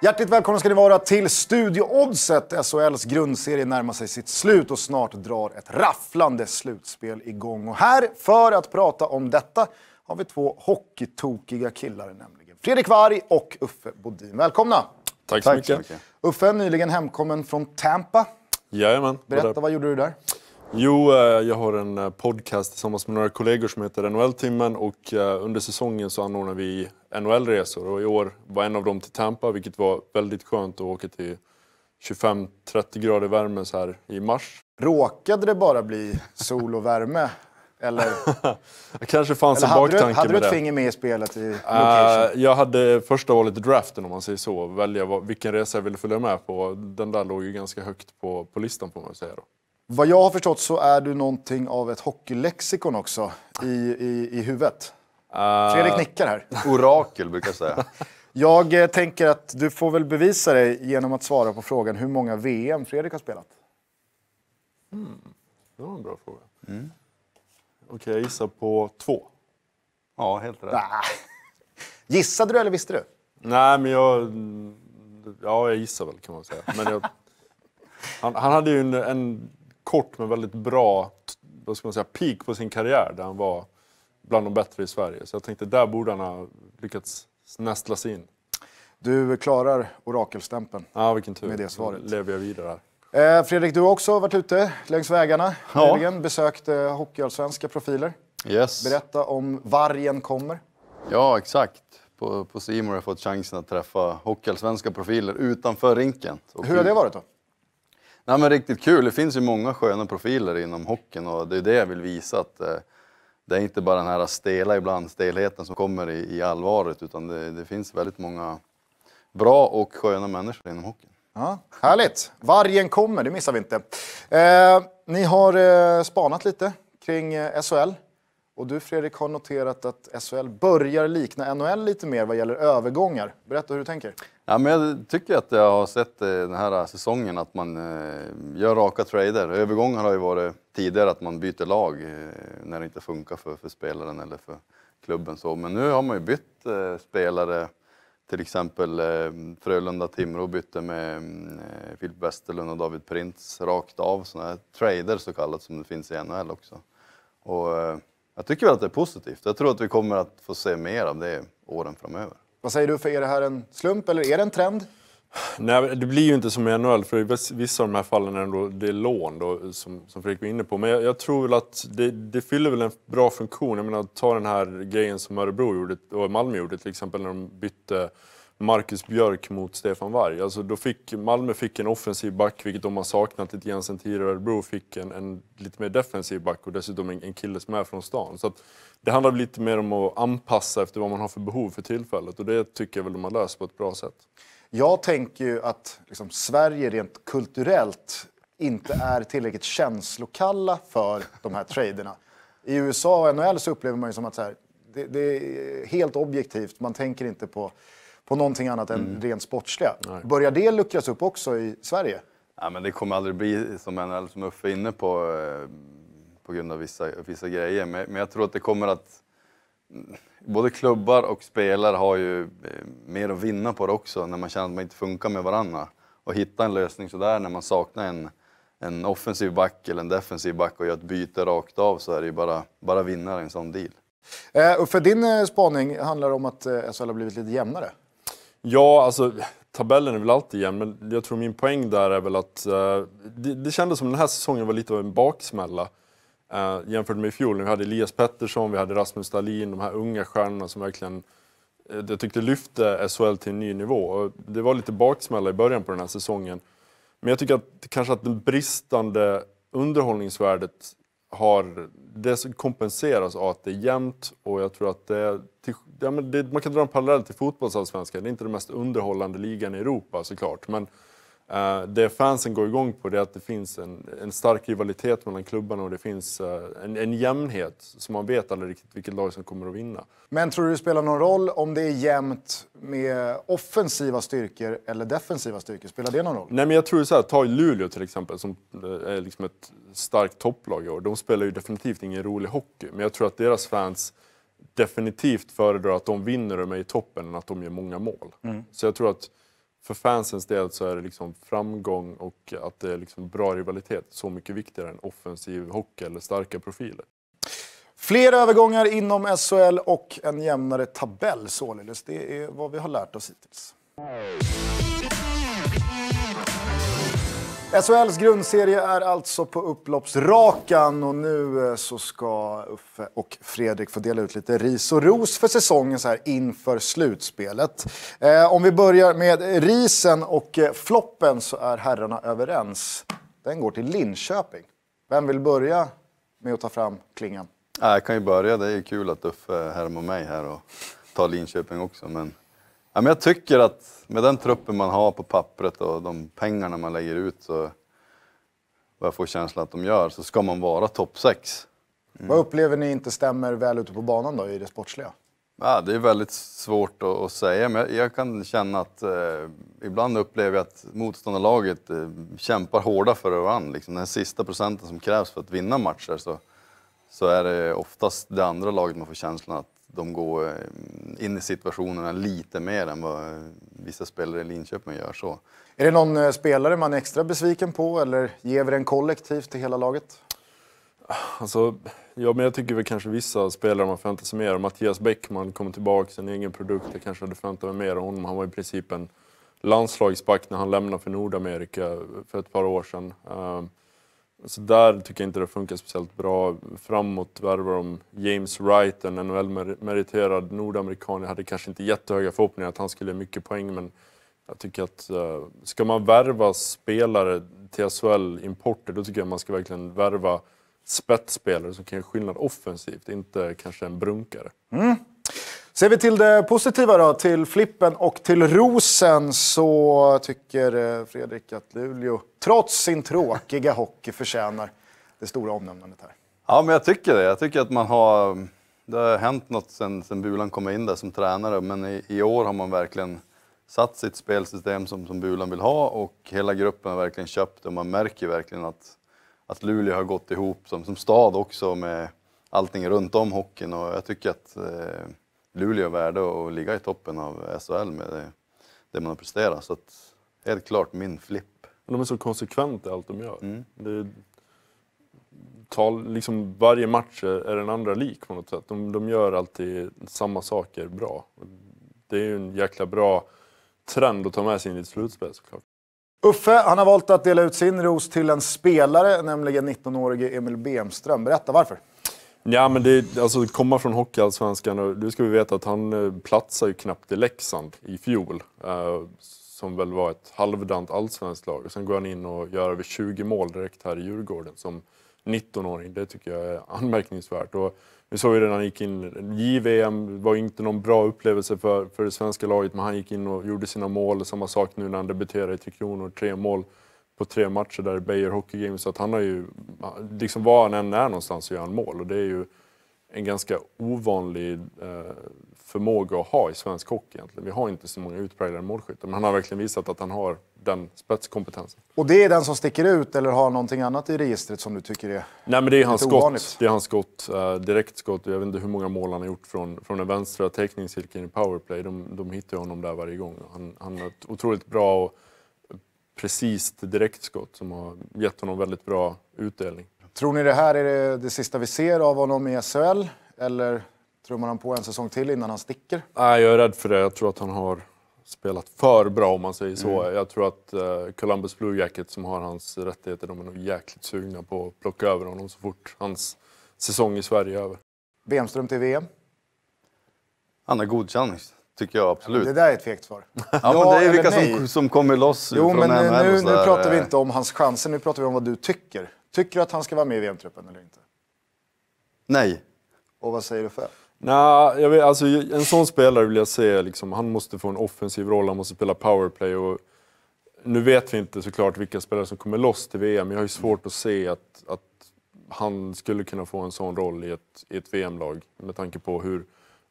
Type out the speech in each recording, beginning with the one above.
Hjärtligt välkomna ska ni vara till Studio Oddset. SHLs grundserie närmar sig sitt slut och snart drar ett rafflande slutspel igång. Och här för att prata om detta har vi två hockeytokiga killar nämligen. Fredrik Warg och Uffe Bodin. Välkomna! Tack så Tack. mycket. Uffe, nyligen hemkommen från Tampa. Jajamän. Berätta, vad gjorde du där? Jo, eh, jag har en eh, podcast tillsammans med några kollegor som heter NHL-timmen och eh, under säsongen så anordnar vi NHL-resor och i år var en av dem till Tampa vilket var väldigt skönt att åka till 25-30 grader värme så här i mars. Råkade det bara bli sol och värme eller? kanske fanns Eller en baktanke med det. Hade du ett finger med i spelet? I Uh, jag hade första valet i draften om man säger så. Välja vilken resa jag ville följa med på. Den där låg ju ganska högt på, på listan får man säga. Då. Vad jag har förstått så är du någonting av ett hockeylexikon också i, i, i huvudet. Uh, Fredrik nickar här. Orakel brukar jag säga. jag eh, tänker att du får väl bevisa dig genom att svara på frågan hur många VM Fredrik har spelat. Mm. Det var en bra fråga. Mm. Okej, okay, jag gissar på två. Ja, helt rätt. Nah. Gissade du eller visste du? Nej, men jag... Ja, jag gissar väl kan man säga. Men jag, han, han, hade ju en, en, kort men väldigt bra vad ska man säga, peak på sin karriär där han var bland de bättre i Sverige. Så jag tänkte där borde han ha lyckats nästla sig in. Du klarar orakelstämpeln ja, vilken tur. med det svaret. lever jag vidare här. Eh, Fredrik, du har också varit ute längs vägarna ja. nyligen, besökt eh, hockeyallsvenska profiler. Yes. Berätta om Vargen kommer. Ja, exakt. På, på Simon har jag fått chansen att träffa hockeyallsvenska profiler utanför rinken. Och Hur har det varit då? Nej, men riktigt kul. Det finns ju många sköna profiler inom hockeyn och det är det jag vill visa. att eh, Det är inte bara den här stela ibland, stelheten som kommer i, i allvaret utan det, det finns väldigt många bra och sköna människor inom hockeyn. Ja, härligt! Vargen kommer, det missar vi inte. Eh, ni har eh, spanat lite kring eh, SHL. Och du Fredrik har noterat att SHL börjar likna NHL lite mer vad gäller övergångar. Berätta hur du tänker. Ja, men jag tycker att jag har sett eh, den här eh, säsongen att man eh, gör raka trader. Övergångar har ju varit tidigare att man byter lag när det inte funkar för, för spelaren eller för klubben. Så, men nu har man ju bytt spelare till exempel eh, Frölunda-Timrå bytte med eh, Filip Westerlund och David Printz rakt av. Sådana här trader så kallat som det finns i NHL också. Och eh, jag tycker väl att det är positivt. Jag tror att vi kommer att få se mer av det åren framöver. Vad säger du, för är det här en slump eller är det en trend? Nej, det blir ju inte som i NHL, för i vissa av de här fallen är det, det är lån då, som, som Fredrik var inne på. Men jag, jag tror väl att det, det, fyller väl en bra funktion. Jag menar, ta den här grejen som Örebro gjorde, och Malmö gjorde till exempel när de bytte Marcus Björk mot Stefan Varg. Alltså då fick, Malmö fick en offensiv back, vilket de har saknat lite grann sen tidigare. Örebro fick en, en, lite mer defensiv back och dessutom en, en kille som är från stan. Så att, det handlar lite mer om att anpassa efter vad man har för behov för tillfället och det tycker jag väl de har löst på ett bra sätt. Jag tänker ju att liksom, Sverige rent kulturellt inte är tillräckligt känslokalla för de här traderna. I USA och NHL så upplever man ju som att här, det, det, är helt objektivt, man tänker inte på på någonting annat än mm. rent sportsliga. Nej. Börjar det luckras upp också i Sverige? Ja, men det kommer aldrig bli som NHL, som Uffe är inne på, eh, på grund av vissa, vissa grejer. Men, men jag tror att det kommer att... Mm, både klubbar och spelare har ju eh, mer att vinna på det också, när man känner att man inte funkar med varandra. Och hitta en lösning sådär när man saknar en, en offensiv back eller en defensiv back och gör ett byte rakt av så är det ju bara, bara vinnare i en sån deal. Uh, eh, för din uh, spaning handlar om att uh, SHL har blivit lite jämnare? Ja, alltså tabellen är väl alltid jämn, men jag tror min poäng där är väl att eh, det, det kändes som den här säsongen var lite av en baksmälla eh, jämfört med i fjol. Vi hade Elias Pettersson, vi hade Rasmus Dahlin, de här unga stjärnorna som verkligen eh, jag tyckte lyfte SHL till en ny nivå. Och det var lite baksmälla i början på den här säsongen. Men jag tycker att kanske att det bristande underhållningsvärdet har, det kompenseras av att det är jämnt och jag tror att det, till, ja, det man kan dra en parallell till fotbollsallsvenskan, det är inte den mest underhållande ligan i Europa såklart, men Eh, det fansen går igång på är att det finns en, en stark rivalitet mellan klubbarna och det finns eh, en, en jämnhet. Så man vet aldrig riktigt vilket lag som kommer att vinna. Men tror du det spelar någon roll om det är jämnt med offensiva styrkor eller defensiva styrkor? Spelar det någon roll? Nej, men jag tror så här, ta Luleå till exempel som eh, är liksom ett starkt topplag i år. De spelar ju definitivt ingen rolig hockey, men jag tror att deras fans definitivt föredrar att de vinner och är i toppen än att de gör många mål. Mm. Så jag tror att för fansens del så är det liksom framgång och att det är liksom bra rivalitet så mycket viktigare än offensiv hockey eller starka profiler. Fler övergångar inom SHL och en jämnare tabell således. Det är vad vi har lärt oss hittills. SHLs grundserie är alltså på upploppsrakan och nu eh, så ska Uffe och Fredrik få dela ut lite ris och ros för säsongen så här inför slutspelet. Eh, om vi börjar med risen och eh, floppen så är herrarna överens. Den går till Linköping. Vem vill börja med att ta fram klingan? Jag kan ju börja. Det är kul att Uffe härmar mig här och tar Linköping också. Men Ja, men jag tycker att med den truppen man har på pappret och de pengarna man lägger ut så vad jag får känslan att de gör, så ska man vara topp 6. Mm. Vad upplever ni inte stämmer väl ute på banan då i det sportsliga? Ja, det är väldigt svårt att, säga, men jag, kan känna att eh, ibland upplever jag att motståndarlaget eh, kämpar hårda för att vinna. Liksom den sista procenten som krävs för att vinna matcher så, så är det oftast det andra laget man får känslan att de går eh, in i situationerna lite mer än vad vissa spelare i Linköping gör. Så. Är det någon eh, spelare man är extra besviken på eller ger vi den kollektivt till hela laget? Alltså, ja, men jag tycker väl kanske vissa spelare man förväntar sig mer Mattias Bäckman kom tillbaka, sin egen produkt. Jag kanske hade förväntat mig mer av honom. Han var i princip en landslagsback när han lämnade för Nordamerika för ett par år sedan. Ehm, så där tycker jag inte det funkar speciellt bra. Framåt värvar de James Wright, en NHL-meriterad nordamerikan. Jag hade kanske inte jättehöga förhoppningar att han skulle ge mycket poäng, men jag tycker att uh, ska man värva spelare till SHL-importer, då tycker jag man ska verkligen värva spetsspelare som kan göra skillnad offensivt, inte kanske en brunkare. Mm. Ser vi till det positiva då, till Flippen och till Rosen så tycker eh, Fredrik att Luleå, trots sin tråkiga hockey, förtjänar det stora omnämnandet här. Ja, men jag tycker det. Jag tycker att man har... Det har hänt något sen, sen Bulan kom in där som tränare, men i, i år har man verkligen satt sitt spelsystem som, som Bulan vill ha och hela gruppen har verkligen köpt det. Man märker verkligen att, att Luleå har gått ihop som, som stad också med allting runt om hockeyn och jag tycker att eh, Luleå värde att ligga i toppen av SHL med det, det man har presterat. Så att, helt klart min flipp. De är så konsekventa i allt de gör. Mm. Det, tal, liksom varje match är den andra lik på något sätt. De, de gör alltid samma saker bra. Det är ju en jäkla bra trend att ta med sig in i ett slutspel såklart. Uffe, han har valt att dela ut sin ros till en spelare, nämligen 19-årige Emil Bemström. Berätta varför. Ja, men det, alltså komma från Hockeyallsvenskan, du ska vi veta att han eh, platsar ju knappt i Leksand i fjol. Eh, som väl var ett halvdant allsvenskt lag. sen går han in och gör över 20 mål direkt här i Djurgården som 19-åring. Det tycker jag är anmärkningsvärt. Och vi såg ju redan han gick in, JVM var inte någon bra upplevelse för, för det svenska laget, men han gick in och gjorde sina mål. Samma sak nu när han debuterade i Tre Kronor, tre mål på tre matcher där i Bayer Hockey Games. Så att han har ju, liksom var han än är någonstans så gör han mål. Och det är ju en ganska ovanlig eh, förmåga att ha i svensk hockey egentligen. Vi har inte så många utpräglade målskyttar, men han har verkligen visat att han har den spetskompetensen. Och det är den som sticker ut, eller har någonting annat i registret som du tycker är Nej, men det är hans skott. Det är hans skott, eh, direktskott. Jag vet inte hur många mål han har gjort från, från den vänstra teckningscirkeln i powerplay. De, de hittar honom där varje gång. Han, han har otroligt bra och Precist direktskott som har gett honom väldigt bra utdelning. Tror ni det här är det, det sista vi ser av honom i SHL? Eller trummar han på en säsong till innan han sticker? Nej, jag är rädd för det. Jag tror att han har spelat för bra om man säger så. Mm. Jag tror att uh, Columbus Blue Jacket som har hans rättigheter, de är nog jäkligt sugna på att plocka över honom så fort hans säsong i Sverige är över. Wemström till VM? Han är godkänd tycker jag absolut. Ja, det där är ett fegt svar. ja, ja, det är vilka som, som kommer loss jo, från men NHL. Eh, nu, nu pratar vi eh, inte om hans chanser, nu pratar vi om vad du tycker. Tycker du att han ska vara med i VM-truppen eller inte? Nej. Och vad säger du för? Nej, jag vet, alltså, en sån spelare vill jag se, liksom, han måste få en offensiv roll, han måste spela powerplay. Och, nu vet vi inte såklart vilka spelare som kommer loss till VM, men jag har ju svårt att se att, att han skulle kunna få en sån roll i ett, i ett VM-lag med tanke på hur,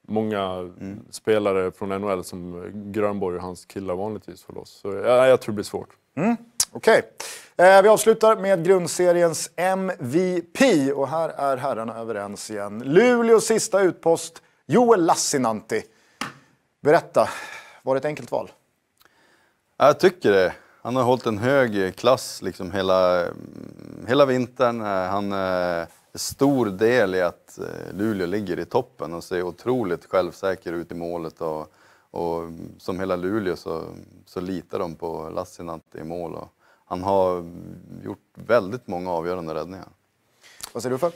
många mm. spelare från NHL som Grönborg och hans killar vanligtvis får loss. Så jag, jag tror det blir svårt. Mm. Okej. Okay. Eh, vi avslutar med grundseriens MVP och här är herrarna överens igen. Luleås sista utpost, Joel Lassinantti. Berätta, var det ett enkelt val? Jag tycker det. Han har hållit en hög klass liksom hela, hela vintern. Eh, han... Eh, stor del i att eh, Luleå ligger i toppen och ser otroligt självsäker ut i målet. Och, och som hela Luleå så, så litar de på Lassinantti i mål. Och han har gjort väldigt många avgörande räddningar. Vad säger du för?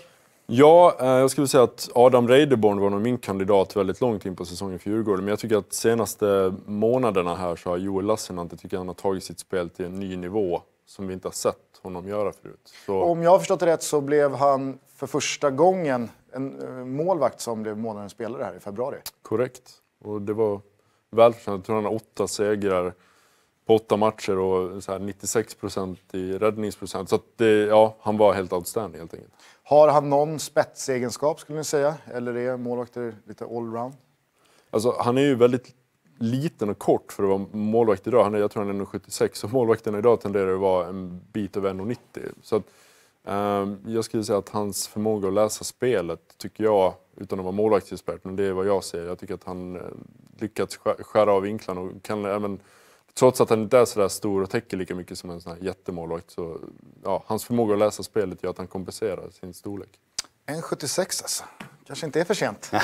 Ja, eh, jag skulle säga att Adam Reideborn var nog min kandidat väldigt långt in på säsongen för Djurgården. Men jag tycker att senaste månaderna här så har Joel Lassinantti, tycker han har tagit sitt spel till en ny nivå som vi inte har sett honom göra förut. Så... Om jag har förstått det rätt så blev han för första gången en eh, målvakt som blev månadens spelare här i februari. Korrekt. Och det var välförtjänt. Jag tror han har åtta segrar på åtta matcher och så här 96 i räddningsprocent. Så det, ja, han var helt outstanding helt enkelt. Har han någon spetsegenskap skulle ni säga? Eller är målvakter lite allround? Alltså, han är ju väldigt liten och kort för att vara målvakt idag. Han är, jag tror han är 76 och målvakterna idag tenderar att vara en bit över 1,90. Så att, eh, jag skulle säga att hans förmåga att läsa spelet tycker jag, utan att vara målvaktsexpert, men det är vad jag ser. Jag tycker att han eh, lyckats skära av vinklarna och kan även Trots att han inte är sådär stor och täcker lika mycket som en sån här jättemålvakt så ja, hans förmåga att läsa spelet gör att han kompenserar sin storlek. 1,76 alltså. Kanske inte är för sent.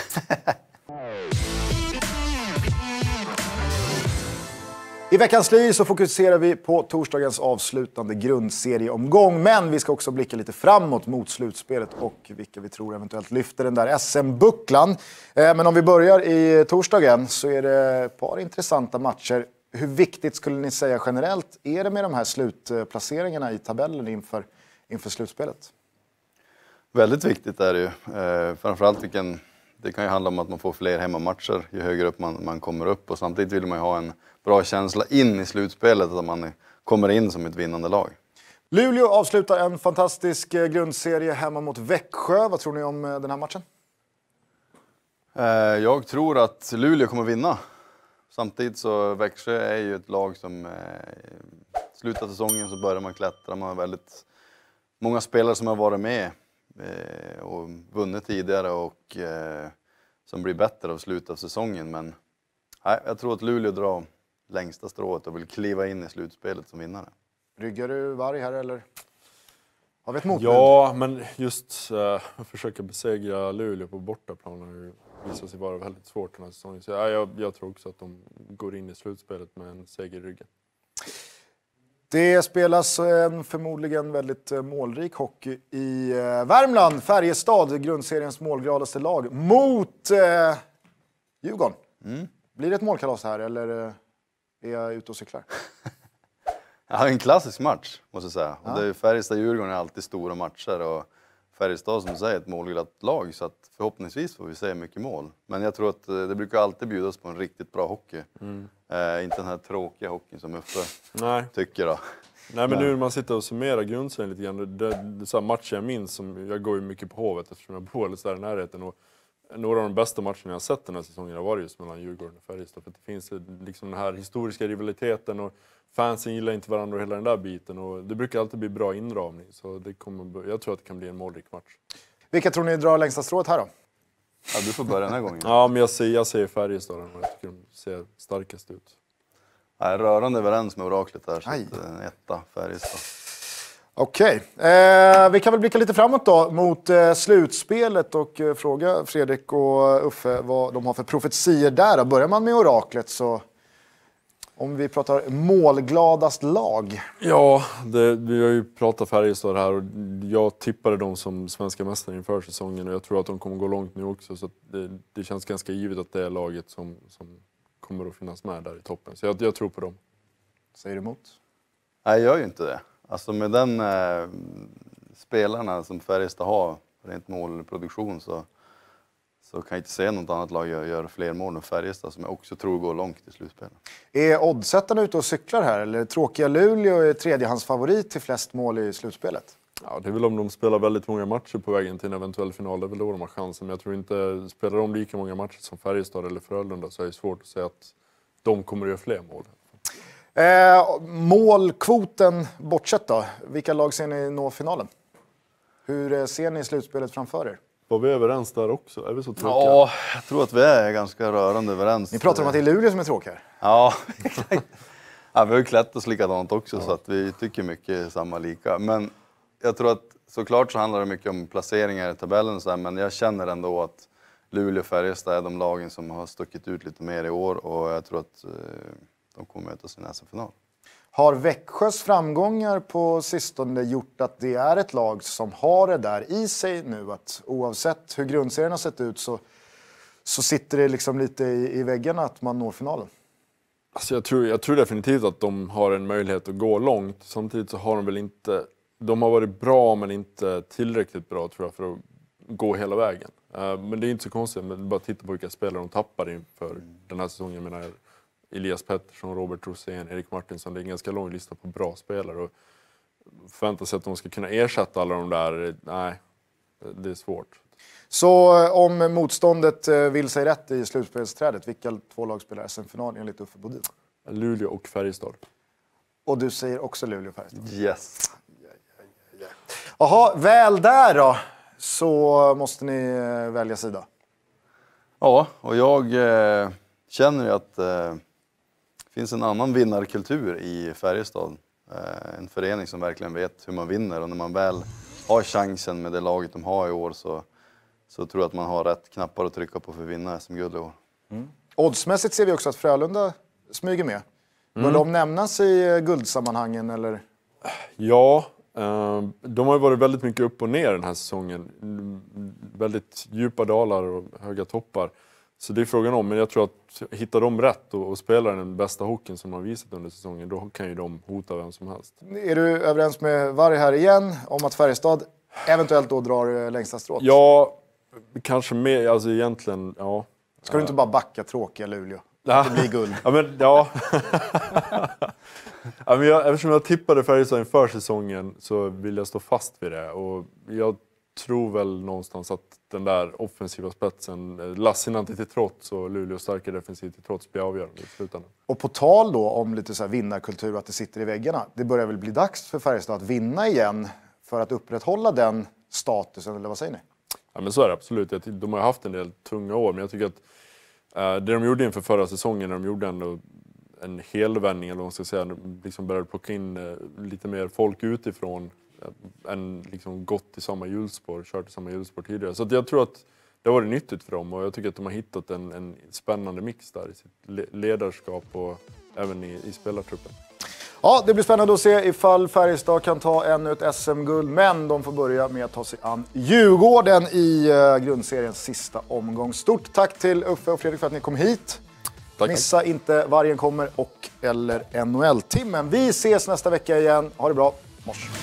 I veckans Lyr så fokuserar vi på torsdagens avslutande grundserieomgång. Men vi ska också blicka lite framåt mot slutspelet och vilka vi tror eventuellt lyfter den där SM-bucklan. Eh, men om vi börjar i torsdagen så är det ett par intressanta matcher. Hur viktigt skulle ni säga generellt är det med de här slutplaceringarna i tabellen inför, inför slutspelet? Väldigt viktigt är det ju. Eh, framförallt vilken det kan ju handla om att man får fler hemmamatcher ju högre upp man, man kommer upp och samtidigt vill man ju ha en bra känsla in i slutspelet, att man kommer in som ett vinnande lag. Luleå avslutar en fantastisk eh, grundserie hemma mot Växjö. Vad tror ni om eh, den här matchen? Eh, jag tror att Luleå kommer vinna. Samtidigt så Växjö är ju ett lag som slutar säsongen så börjar man klättra. Man har väldigt många spelare som har varit med Eh, och vunnit tidigare och eh, som blir bättre av slutet av säsongen. Men nej, jag tror att Luleå drar längsta strået och vill kliva in i slutspelet som vinnare. Ryggar du varg här eller? Har vi ett motbud? Ja, men just eh, att försöka besegra Luleå på bortaplan har ju visat sig vara väldigt svårt den här säsongen. Så, äh, jag, jag tror också att de går in i slutspelet med en seger i ryggen. Det spelas eh, förmodligen väldigt eh, målrik hockey i eh, Värmland. Färjestad, grundseriens målgladaste lag, mot eh, Djurgården. Mm. Blir det ett målkalas här eller är jag ute och cyklar? ja, en klassisk match måste jag säga. Ja. Färjestad-Djurgården är alltid stora matcher. Och Färjestad som säger ett målglatt lag så att förhoppningsvis får vi se mycket mål. Men jag tror att eh, det brukar alltid bjudas på en riktigt bra hockey. Mm. Eh, inte den här tråkiga hockeyn som Uffe Nej. tycker. Då. Nej, men nu när man sitter och summerar grundserien lite grann. Det, det, det, så matcher jag minns, som, jag går ju mycket på Hovet eftersom jag bor alldeles där i närheten. Och några av de bästa matcherna jag sett den här säsongen har varit just mellan Djurgården och Färjestad. För det finns liksom den här historiska rivaliteten och fansen gillar inte varandra och hela den där biten. Och det brukar alltid bli bra inramning, så det kommer, jag tror att det kan bli en målrik match. Vilka tror ni drar längsta strået här då? Ja, du får börja den här gången. ja, men jag säger, jag säger Färjestad. Jag tycker de ser starkast ut. Jag är rörande överens med oraklet där, så Aj. Eh, etta Färjestad. Okej, eh, vi kan väl blicka lite framåt då mot eh, slutspelet och eh, fråga Fredrik och Uffe vad de har för profetier där. Då. Börjar man med oraklet så om vi pratar målgladast lag. Ja, det, vi har ju pratat Färjestad här och jag tippade dem som svenska mästare inför säsongen och jag tror att de kommer gå långt nu också så det, det, känns ganska givet att det är laget som, som kommer att finnas med där i toppen. Så jag, jag tror på dem. Säger du emot? Nej, jag gör ju inte det. Alltså med den eh, spelarna som Färjestad har, rent målproduktion, så, så kan jag inte se något annat lag göra gör fler mål än Färjestad som jag också tror går långt i slutspelet. Är oddsättarna ute och cyklar här eller tråkiga Luleå är tredjehandsfavorit till flest mål i slutspelet? Ja, det är väl om de spelar väldigt många matcher på vägen till en eventuell final, det är väl då de har chansen. Men jag tror inte, spelar de lika många matcher som Färjestad eller Frölunda så är det svårt att säga att de kommer att göra fler mål. Eh, målkvoten bortsett då, vilka lag ser ni nå finalen? Hur eh, ser ni slutspelet framför er? Var vi överens där också? Är vi så tråkiga? Ja, jag tror att vi är ganska rörande överens. Ni pratar om att det är Luleå som är tråkiga. Ja, ja, vi har ju klätt oss likadant också ja. så att vi tycker mycket samma lika. Men jag tror att såklart så handlar det mycket om placeringar i tabellen så här, men jag känner ändå att Luleå och Färjestad är de lagen som har stuckit ut lite mer i år och jag tror att eh, de kommer möta sig i nästa final. Har Växjös framgångar på sistone gjort att det är ett lag som har det där i sig nu? Att oavsett hur grundserien har sett ut så, så sitter det liksom lite i, i väggarna att man når finalen? Alltså jag, tror, jag tror definitivt att de har en möjlighet att gå långt. Samtidigt så har de väl inte... De har varit bra, men inte tillräckligt bra tror jag för att gå hela vägen. Eh, men det är inte så konstigt. Men bara titta på vilka spelare de tappar inför den här säsongen. Jag menar, Elias Pettersson, Robert Rosén, Erik Martinsson. Det är en ganska lång lista på bra spelare. Och förvänta sig att de ska kunna ersätta alla de där, nej, det är svårt. Så eh, om motståndet eh, vill sig rätt i slutspelsträdet, vilka två lag spelar SM-final enligt Uffe Bodin? Luleå och Färjestad. Och du säger också Luleå och Färjestad? Yes. Jaha, väl där då, så måste ni eh, välja sida. Ja, och jag eh, känner ju att eh, det finns en annan vinnarkultur i Färjestad. Eh, en förening som verkligen vet hur man vinner och när man väl har chansen med det laget de har i år så, så tror jag att man har rätt knappar att trycka på för att vinna SM-guld i år. Mm. Oddsmässigt ser vi också att Frölunda smyger med. Bör mm. de nämnas i eh, guldsammanhangen eller? Ja, eh, de har ju varit väldigt mycket upp och ner den här säsongen. Väldigt djupa dalar och höga toppar. Så det är frågan om, men jag tror att hittar de rätt och, och spelar den bästa hockeyn som de har visat under säsongen, då kan ju de hota vem som helst. Är du överens med Varg här igen om att Färjestad eventuellt då drar eh, längsta strået? Ja, kanske mer, alltså egentligen, ja. Ska du inte bara backa tråkiga Luleå? Det blir guld. Ja, men, ja. ja, men jag, eftersom jag tippade Färjestad inför säsongen så vill jag stå fast vid det. Och jag tror väl någonstans att den där offensiva spetsen, eh, Lassinantti till trots och Luleå starka defensiv till trots, blir avgörande i slutändan. Och på tal då om lite så här vinnarkultur, att det sitter i väggarna. Det börjar väl bli dags för Färjestad att vinna igen för att upprätthålla den statusen, eller vad säger ni? Ja, men så är det absolut. De har haft en del tunga år, men jag tycker att eh, det de gjorde inför förra säsongen, när de gjorde ändå en helvändning, eller vad man ska säga, liksom började plocka in eh, lite mer folk utifrån än liksom gått i samma hjulspår, kört i samma hjulspår tidigare. Så jag tror att det har varit nyttigt för dem och jag tycker att de har hittat en, en spännande mix där i sitt ledarskap och även i, i spelartruppen. Ja, det blir spännande att se ifall Färjestad kan ta ännu ett SM-guld, men de får börja med att ta sig an Djurgården i eh, grundseriens sista omgång. Stort tack till Uffe och Fredrik för att ni kom hit. Tack. Missa inte Vargen kommer och eller NHL-timmen. Vi ses nästa vecka igen. Ha det bra. Mors.